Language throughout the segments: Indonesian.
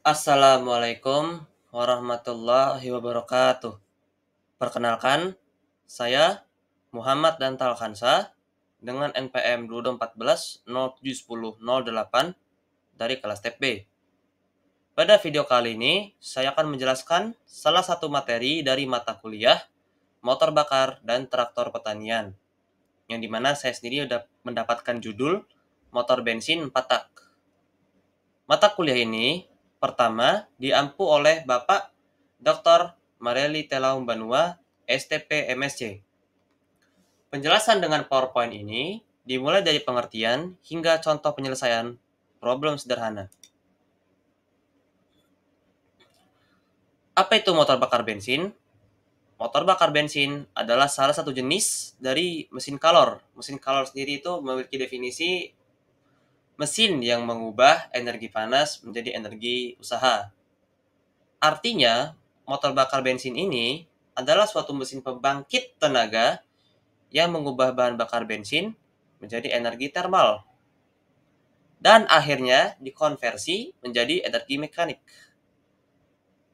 Assalamualaikum warahmatullahi wabarakatuh. Perkenalkan, saya Muhammad dan Talkansa dengan NPM 2014 0710 08 dari kelas TP. Pada video kali ini, saya akan menjelaskan salah satu materi dari mata kuliah motor bakar dan traktor pertanian, yang dimana saya sendiri sudah mendapatkan judul motor bensin patak. Mata kuliah ini Pertama, diampu oleh Bapak Dr. Mareli Telaum Banua, STP MSC. Penjelasan dengan PowerPoint ini dimulai dari pengertian hingga contoh penyelesaian problem sederhana. Apa itu motor bakar bensin? Motor bakar bensin adalah salah satu jenis dari mesin kalor. Mesin kalor sendiri itu memiliki definisi mesin yang mengubah energi panas menjadi energi usaha. Artinya, motor bakar bensin ini adalah suatu mesin pembangkit tenaga yang mengubah bahan bakar bensin menjadi energi termal dan akhirnya dikonversi menjadi energi mekanik.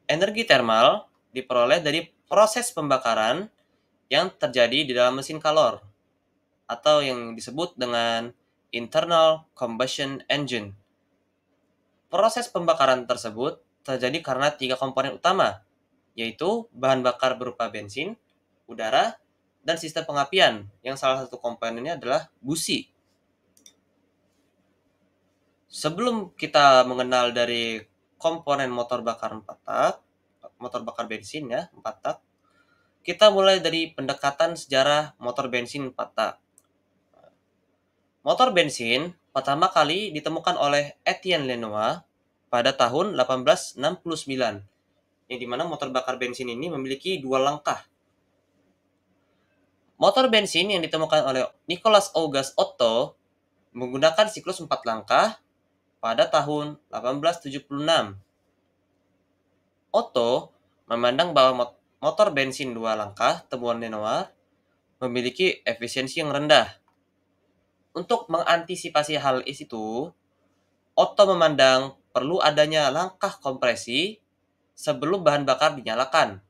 Energi termal diperoleh dari proses pembakaran yang terjadi di dalam mesin kalor atau yang disebut dengan internal combustion engine. Proses pembakaran tersebut terjadi karena tiga komponen utama, yaitu bahan bakar berupa bensin, udara, dan sistem pengapian, yang salah satu komponennya adalah busi. Sebelum kita mengenal dari komponen motor bakar 4 tak, motor bakar bensin ya, 4 tak, kita mulai dari pendekatan sejarah motor bensin 4 tak. Motor bensin pertama kali ditemukan oleh Etienne Lenoir pada tahun 1869, yang dimana motor bakar bensin ini memiliki dua langkah. Motor bensin yang ditemukan oleh Nicolas August Otto menggunakan siklus empat langkah pada tahun 1876. Otto memandang bahwa motor bensin dua langkah temuan Lenoir memiliki efisiensi yang rendah untuk mengantisipasi hal itu, Otto memandang perlu adanya langkah kompresi sebelum bahan bakar dinyalakan.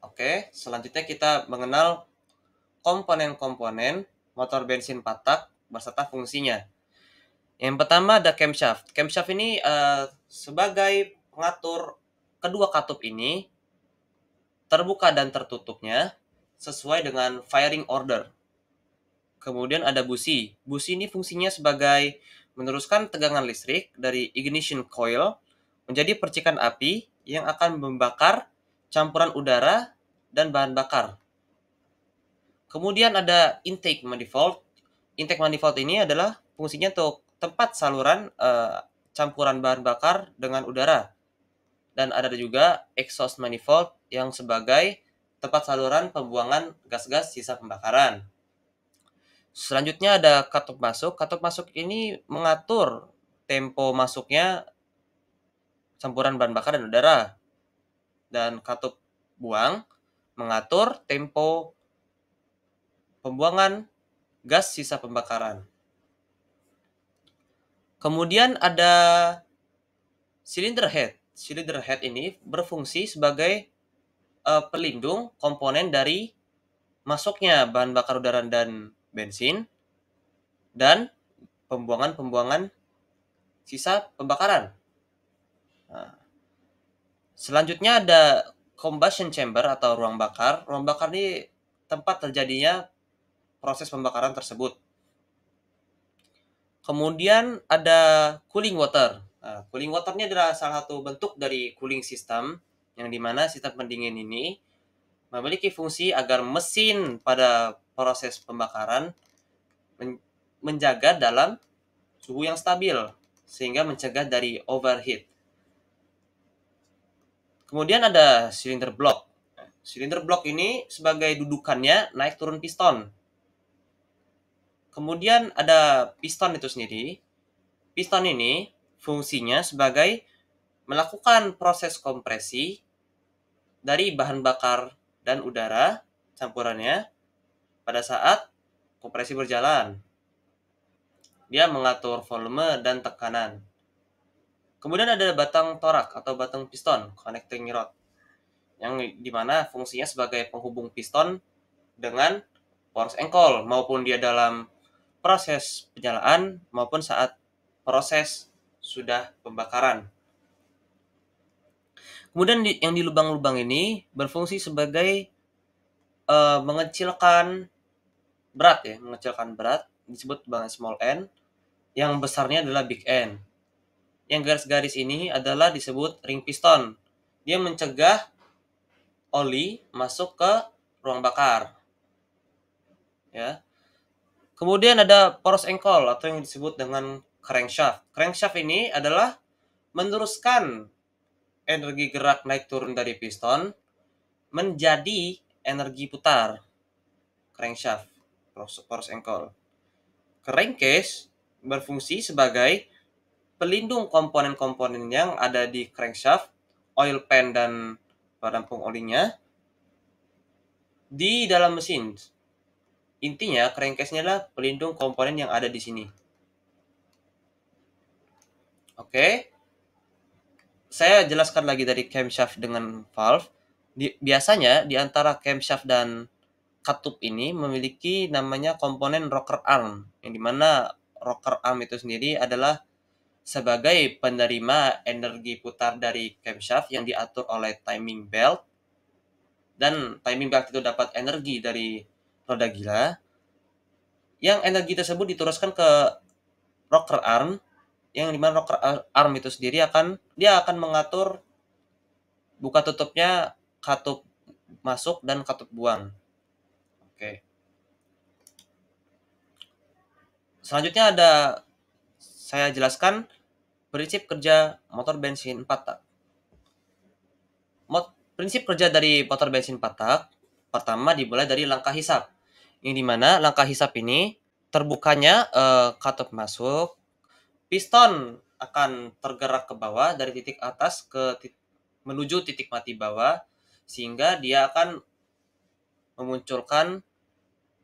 Oke, selanjutnya kita mengenal komponen-komponen motor bensin patak beserta fungsinya. Yang pertama ada camshaft. Camshaft ini uh, sebagai pengatur kedua katup ini terbuka dan tertutupnya sesuai dengan firing order. Kemudian ada busi. Busi ini fungsinya sebagai meneruskan tegangan listrik dari ignition coil menjadi percikan api yang akan membakar campuran udara dan bahan bakar. Kemudian ada intake manifold. Intake manifold ini adalah fungsinya untuk tempat saluran uh, campuran bahan bakar dengan udara. Dan ada juga exhaust manifold yang sebagai tempat saluran pembuangan gas-gas sisa pembakaran. Selanjutnya ada katup masuk. Katup masuk ini mengatur tempo masuknya campuran bahan bakar dan udara. Dan katup buang mengatur tempo pembuangan gas sisa pembakaran. Kemudian ada silinder head. Silinder head ini berfungsi sebagai uh, pelindung komponen dari masuknya bahan bakar udara dan bensin dan pembuangan-pembuangan sisa pembakaran. Nah, selanjutnya ada combustion chamber atau ruang bakar. Ruang bakar ini tempat terjadinya proses pembakaran tersebut. Kemudian ada cooling water. Nah, cooling water ini adalah salah satu bentuk dari cooling system yang dimana sistem pendingin ini memiliki fungsi agar mesin pada proses pembakaran menjaga dalam suhu yang stabil sehingga mencegah dari overheat. Kemudian ada silinder block. Silinder block ini sebagai dudukannya naik turun piston. Kemudian ada piston itu sendiri. Piston ini fungsinya sebagai melakukan proses kompresi dari bahan bakar dan udara campurannya pada saat kompresi berjalan. Dia mengatur volume dan tekanan. Kemudian ada batang torak atau batang piston, connecting rod, yang dimana fungsinya sebagai penghubung piston dengan force engkol, maupun dia dalam proses penyalaan maupun saat proses sudah pembakaran. Kemudian di, yang di lubang-lubang ini berfungsi sebagai uh, mengecilkan berat ya, mengecilkan berat disebut dengan small n, yang besarnya adalah big N. Yang garis-garis ini adalah disebut ring piston. Dia mencegah oli masuk ke ruang bakar. Ya. Kemudian ada poros engkol atau yang disebut dengan crankshaft. Crankshaft ini adalah meneruskan energi gerak naik turun dari piston menjadi energi putar crankshaft force engkol. Crankcase berfungsi sebagai pelindung komponen-komponen yang ada di crankshaft, oil pan dan penampung olinya di dalam mesin. Intinya crankcase-nya adalah pelindung komponen yang ada di sini. Oke. Okay saya jelaskan lagi dari camshaft dengan valve. Di, biasanya di antara camshaft dan katup ini memiliki namanya komponen rocker arm, yang dimana rocker arm itu sendiri adalah sebagai penerima energi putar dari camshaft yang diatur oleh timing belt dan timing belt itu dapat energi dari roda gila yang energi tersebut diteruskan ke rocker arm yang dimana rocker arm itu sendiri akan dia akan mengatur buka tutupnya katup masuk dan katup buang. Oke. Okay. Selanjutnya ada saya jelaskan prinsip kerja motor bensin 4 tak. Mot, prinsip kerja dari motor bensin 4 tak pertama dimulai dari langkah hisap. Ini dimana langkah hisap ini terbukanya uh, katup masuk piston akan tergerak ke bawah dari titik atas ke titik, menuju titik mati bawah sehingga dia akan memunculkan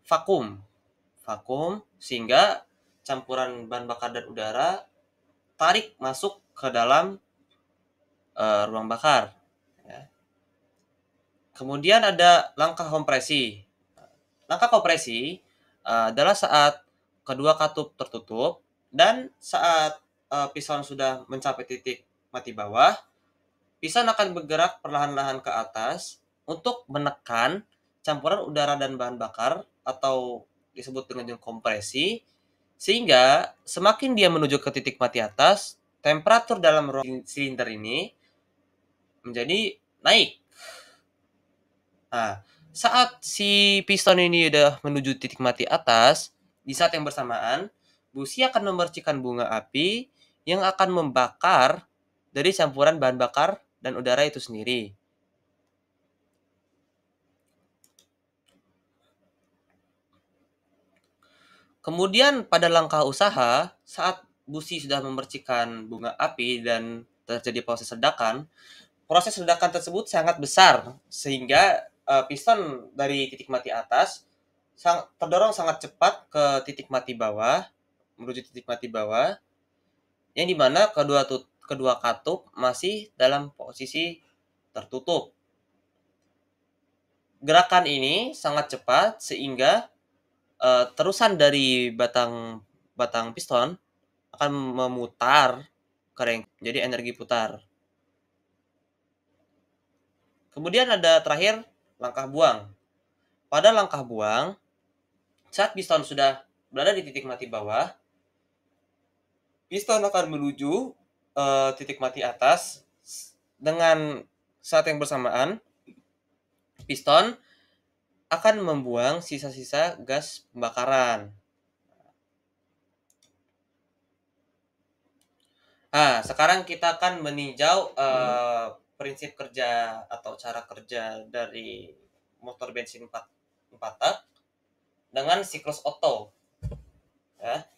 vakum. Vakum sehingga campuran bahan bakar dan udara tarik masuk ke dalam uh, ruang bakar. Ya. Kemudian ada langkah kompresi. Langkah kompresi uh, adalah saat kedua katup tertutup dan saat uh, eh, pisau sudah mencapai titik mati bawah, piston akan bergerak perlahan-lahan ke atas untuk menekan campuran udara dan bahan bakar atau disebut dengan kompresi sehingga semakin dia menuju ke titik mati atas, temperatur dalam ruang silinder ini menjadi naik. Nah, saat si piston ini sudah menuju titik mati atas, di saat yang bersamaan, busi akan memercikan bunga api yang akan membakar dari campuran bahan bakar dan udara itu sendiri. Kemudian pada langkah usaha, saat busi sudah memercikan bunga api dan terjadi proses ledakan, proses ledakan tersebut sangat besar sehingga uh, piston dari titik mati atas sang, terdorong sangat cepat ke titik mati bawah menuju titik mati bawah yang dimana kedua tut kedua katup masih dalam posisi tertutup. Gerakan ini sangat cepat sehingga uh, terusan dari batang batang piston akan memutar kering jadi energi putar. Kemudian ada terakhir langkah buang. Pada langkah buang, saat piston sudah berada di titik mati bawah, Piston akan menuju uh, titik mati atas dengan saat yang bersamaan piston akan membuang sisa-sisa gas pembakaran. Nah, sekarang kita akan meninjau uh, prinsip kerja atau cara kerja dari motor bensin 4, 4 tak dengan siklus Otto. Ya.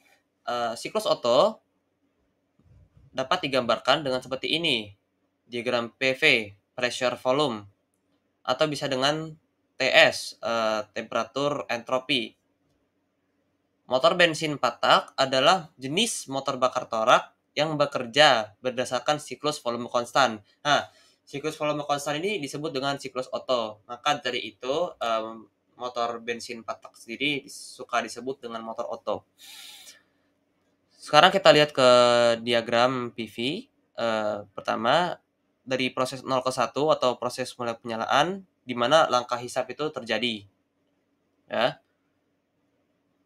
Uh, siklus Otto dapat digambarkan dengan seperti ini. Diagram PV, pressure volume, atau bisa dengan TS, eh, temperatur entropi. Motor bensin patak adalah jenis motor bakar torak yang bekerja berdasarkan siklus volume konstan. Nah, siklus volume konstan ini disebut dengan siklus Otto. Maka dari itu, um, motor bensin patak sendiri suka disebut dengan motor Otto. Sekarang kita lihat ke diagram PV. Uh, eh, pertama, dari proses 0 ke 1 atau proses mulai penyalaan, di mana langkah hisap itu terjadi. Ya.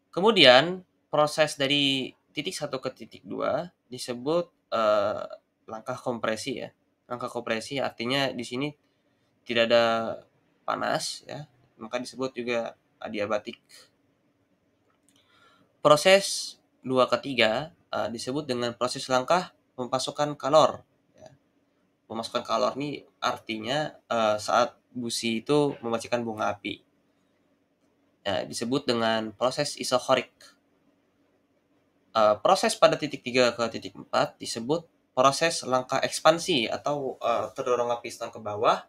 Kemudian, proses dari titik 1 ke titik 2 disebut uh, langkah kompresi ya. Langkah kompresi artinya di sini tidak ada panas ya, maka disebut juga adiabatik. Proses dua ketiga uh, disebut dengan proses langkah pemasukan kalor. Ya. Pemasukan kalor ini artinya uh, saat busi itu memercikan bunga api. Ya, disebut dengan proses isohorik. Uh, proses pada titik 3 ke titik 4 disebut proses langkah ekspansi atau uh, api piston ke bawah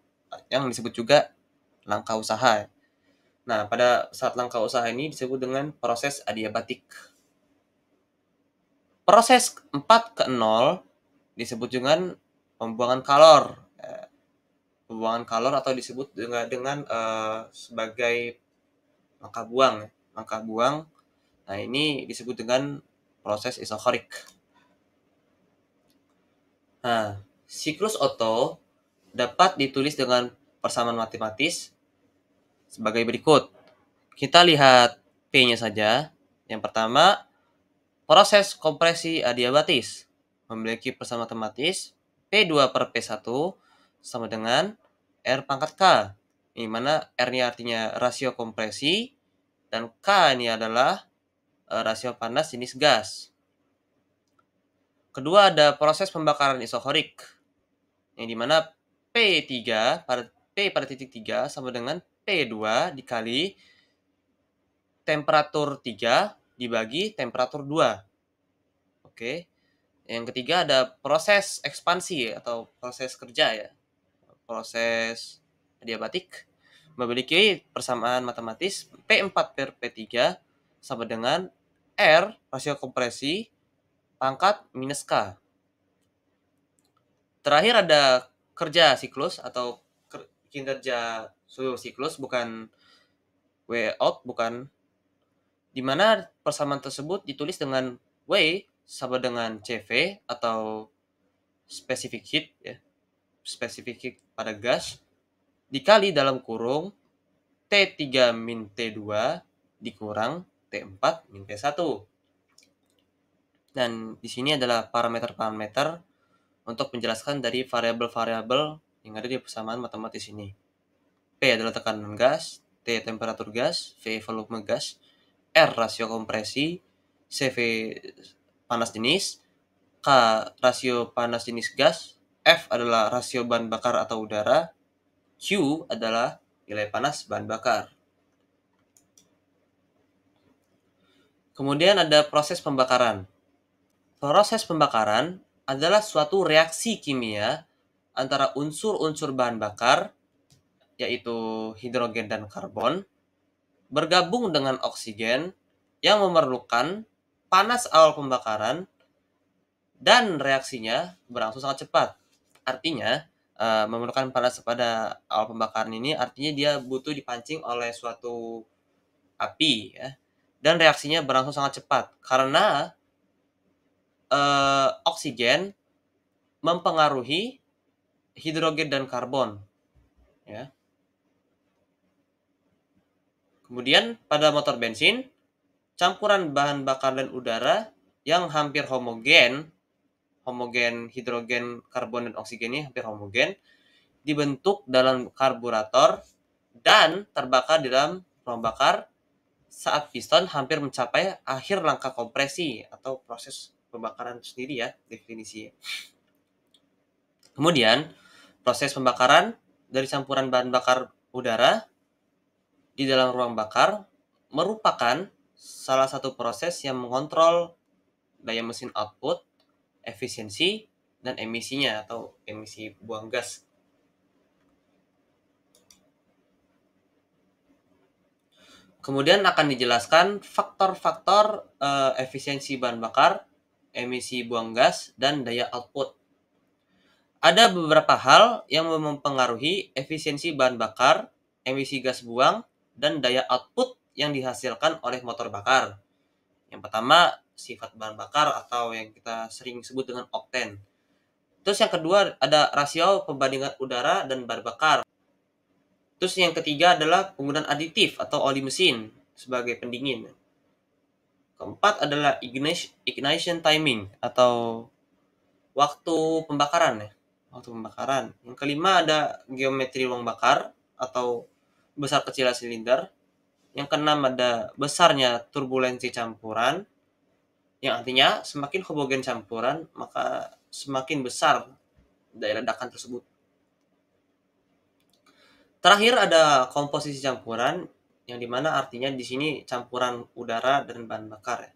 yang disebut juga langkah usaha. Nah, pada saat langkah usaha ini disebut dengan proses adiabatik. Proses 4 ke 0 disebut dengan pembuangan kalor. Eh, pembuangan kalor atau disebut dengan, dengan uh, sebagai langkah buang. langkah ya, buang, nah ini disebut dengan proses isokorik. Nah, siklus Otto dapat ditulis dengan persamaan matematis sebagai berikut. Kita lihat P-nya saja. Yang pertama, Proses kompresi adiabatis memiliki persamaan matematis P2 per P1 sama dengan R pangkat K. Di mana R-nya artinya rasio kompresi dan K ini adalah eh, rasio panas jenis gas. Kedua ada proses pembakaran isohorik. Yang dimana P3 pada P pada titik 3 sama dengan P2 dikali temperatur 3 dibagi temperatur 2. Oke. Yang ketiga ada proses ekspansi atau proses kerja ya. Proses adiabatik memiliki persamaan matematis P4 per P3 sama dengan R rasio kompresi pangkat minus K. Terakhir ada kerja siklus atau kinerja suhu siklus bukan w out bukan di mana persamaan tersebut ditulis dengan W sama dengan CV atau specific heat ya. Specific heat pada gas dikali dalam kurung T3 min T2 dikurang T4 min T1. Dan di sini adalah parameter-parameter untuk menjelaskan dari variabel-variabel yang ada di persamaan matematis ini. P adalah tekanan gas, T temperatur gas, V volume gas, R rasio kompresi, CV panas jenis, K rasio panas jenis gas, F adalah rasio bahan bakar atau udara, Q adalah nilai panas bahan bakar. Kemudian ada proses pembakaran. Proses pembakaran adalah suatu reaksi kimia antara unsur-unsur bahan bakar, yaitu hidrogen dan karbon, bergabung dengan oksigen yang memerlukan panas awal pembakaran dan reaksinya berlangsung sangat cepat. Artinya, uh, memerlukan panas pada awal pembakaran ini artinya dia butuh dipancing oleh suatu api ya. Dan reaksinya berlangsung sangat cepat karena uh, oksigen mempengaruhi hidrogen dan karbon ya. Kemudian pada motor bensin, campuran bahan bakar dan udara yang hampir homogen, homogen hidrogen, karbon dan oksigen ini hampir homogen, dibentuk dalam karburator dan terbakar di dalam ruang bakar saat piston hampir mencapai akhir langkah kompresi atau proses pembakaran sendiri ya definisinya. Kemudian proses pembakaran dari campuran bahan bakar udara di dalam ruang bakar merupakan salah satu proses yang mengontrol daya mesin output, efisiensi, dan emisinya atau emisi buang gas. Kemudian akan dijelaskan faktor-faktor uh, efisiensi bahan bakar, emisi buang gas, dan daya output. Ada beberapa hal yang mempengaruhi efisiensi bahan bakar, emisi gas buang, dan daya output yang dihasilkan oleh motor bakar. Yang pertama, sifat bahan bakar atau yang kita sering sebut dengan oktan. Terus yang kedua ada rasio pembandingan udara dan bahan bakar. Terus yang ketiga adalah penggunaan aditif atau oli mesin sebagai pendingin. Keempat adalah ignition timing atau waktu pembakaran ya, waktu pembakaran. Yang kelima ada geometri ruang bakar atau besar kecilnya silinder. Yang keenam ada besarnya turbulensi campuran. Yang artinya semakin homogen campuran, maka semakin besar daya ledakan tersebut. Terakhir ada komposisi campuran yang dimana artinya di sini campuran udara dan bahan bakar ya.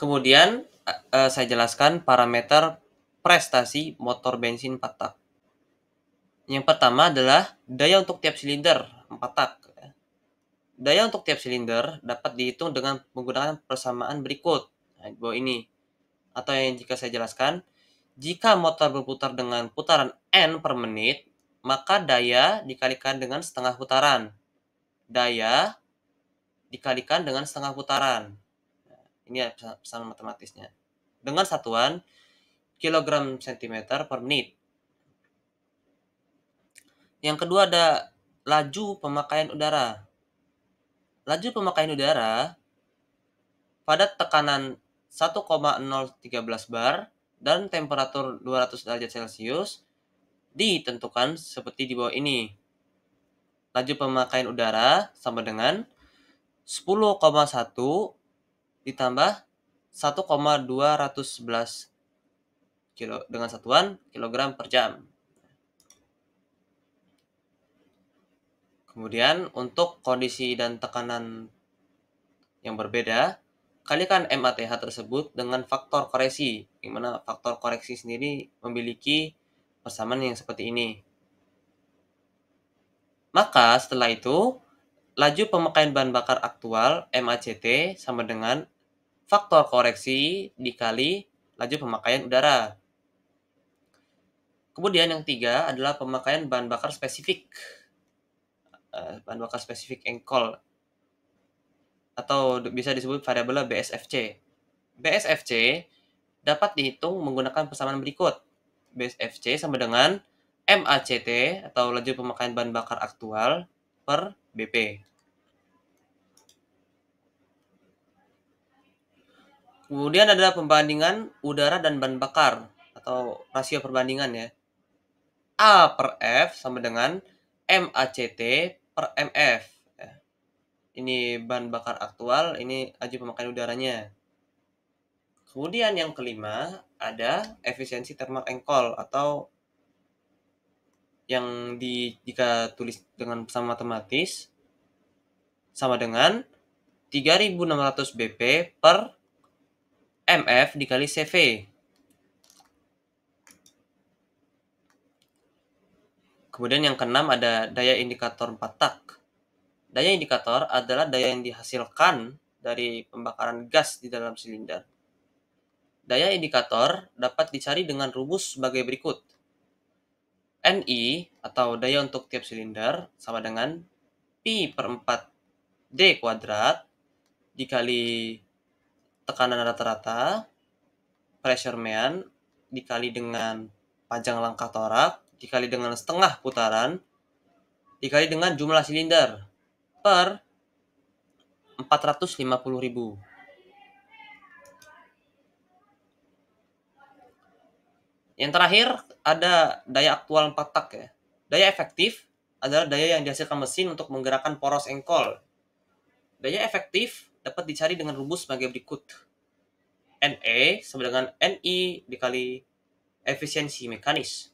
Kemudian eh, eh, saya jelaskan parameter prestasi motor bensin 4 tak. Yang pertama adalah daya untuk tiap silinder 4 tak. Ya. Daya untuk tiap silinder dapat dihitung dengan menggunakan persamaan berikut. Nah, bawah ini. Atau yang jika saya jelaskan, jika motor berputar dengan putaran N per menit, maka daya dikalikan dengan setengah putaran. Daya dikalikan dengan setengah putaran. Nah, ini ya pesan matematisnya. Dengan satuan kilogram cm per menit. Yang kedua ada laju pemakaian udara. Laju pemakaian udara pada tekanan 1,013 bar dan temperatur 200 derajat Celcius ditentukan seperti di bawah ini. Laju pemakaian udara sama dengan 10,1 ditambah 1,211 kilo dengan satuan kilogram per jam. Kemudian untuk kondisi dan tekanan yang berbeda, kalikan MATH tersebut dengan faktor koreksi, di mana faktor koreksi sendiri memiliki persamaan yang seperti ini. Maka setelah itu, laju pemakaian bahan bakar aktual MACT sama dengan faktor koreksi dikali laju pemakaian udara. Kemudian yang tiga adalah pemakaian bahan bakar spesifik. Uh, bahan bakar spesifik engkol atau bisa disebut variabelnya BSFC. BSFC dapat dihitung menggunakan persamaan berikut. BSFC sama dengan MACT atau laju pemakaian bahan bakar aktual per BP. Kemudian ada pembandingan udara dan bahan bakar atau rasio perbandingan ya. A per F sama dengan MACT per MF. Eh, ini bahan bakar aktual, ini aji pemakaian udaranya. Kemudian yang kelima ada efisiensi thermal engkol atau yang di, jika tulis dengan sama matematis sama dengan 3600 BP per MF dikali CV Kemudian yang keenam ada daya indikator 4 tak. Daya indikator adalah daya yang dihasilkan dari pembakaran gas di dalam silinder. Daya indikator dapat dicari dengan rumus sebagai berikut. NI atau daya untuk tiap silinder sama dengan P per 4 D kuadrat dikali tekanan rata-rata, pressure mean dikali dengan panjang langkah torak dikali dengan setengah putaran dikali dengan jumlah silinder per 450.000. Yang terakhir ada daya aktual 4 tak ya. Daya efektif adalah daya yang dihasilkan mesin untuk menggerakkan poros engkol. Daya efektif dapat dicari dengan rumus sebagai berikut. NE sama dengan NI dikali efisiensi mekanis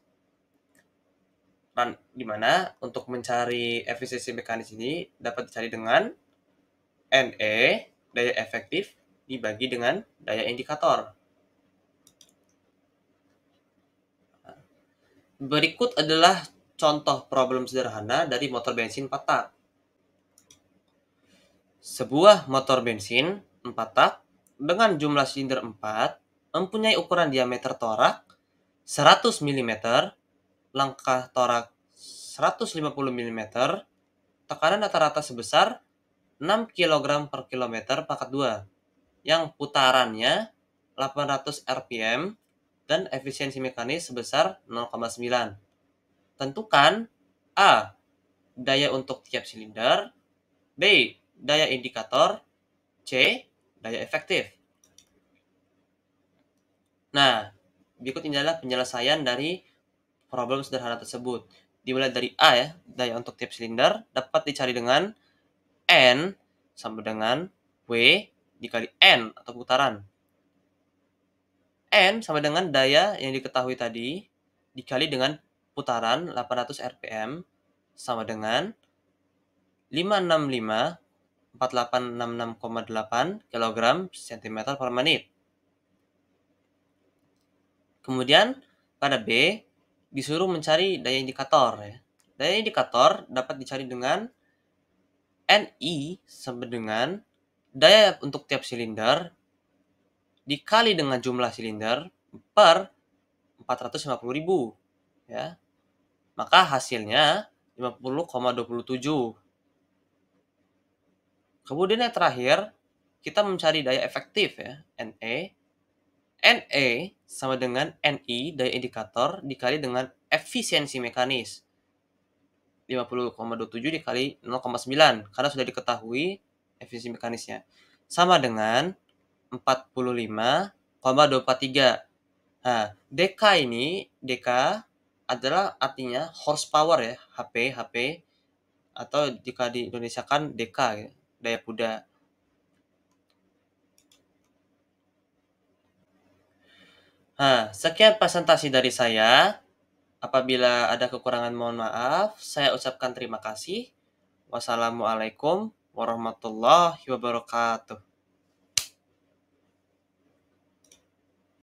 di mana untuk mencari efisiensi mekanis ini dapat dicari dengan NE, daya efektif, dibagi dengan daya indikator. Berikut adalah contoh problem sederhana dari motor bensin 4 tak. Sebuah motor bensin 4 tak dengan jumlah silinder 4 mempunyai ukuran diameter torak 100 mm langkah torak 150 mm, tekanan rata-rata sebesar 6 kg per km pangkat 2 yang putarannya 800 rpm dan efisiensi mekanis sebesar 0,9. Tentukan A. Daya untuk tiap silinder B. Daya indikator C. Daya efektif Nah, berikut ini adalah penyelesaian dari problem sederhana tersebut. Dimulai dari A ya, daya untuk tiap silinder dapat dicari dengan N sama dengan W dikali N atau putaran. N sama dengan daya yang diketahui tadi dikali dengan putaran 800 RPM sama dengan 565 4866,8 kg cm per menit. Kemudian pada B, disuruh mencari daya indikator ya. Daya indikator dapat dicari dengan NI sama dengan daya untuk tiap silinder dikali dengan jumlah silinder per 450.000 ya. Maka hasilnya 50,27. Kemudian yang terakhir, kita mencari daya efektif ya, NE NE sama dengan NI daya indikator dikali dengan efisiensi mekanis. 50,27 dikali 0,9 karena sudah diketahui efisiensi mekanisnya. Sama dengan 45,243. Nah, DK ini DK adalah artinya horsepower ya, HP, HP atau jika di Indonesia kan DK ya, daya kuda. Nah, sekian presentasi dari saya. Apabila ada kekurangan mohon maaf, saya ucapkan terima kasih. Wassalamualaikum warahmatullahi wabarakatuh.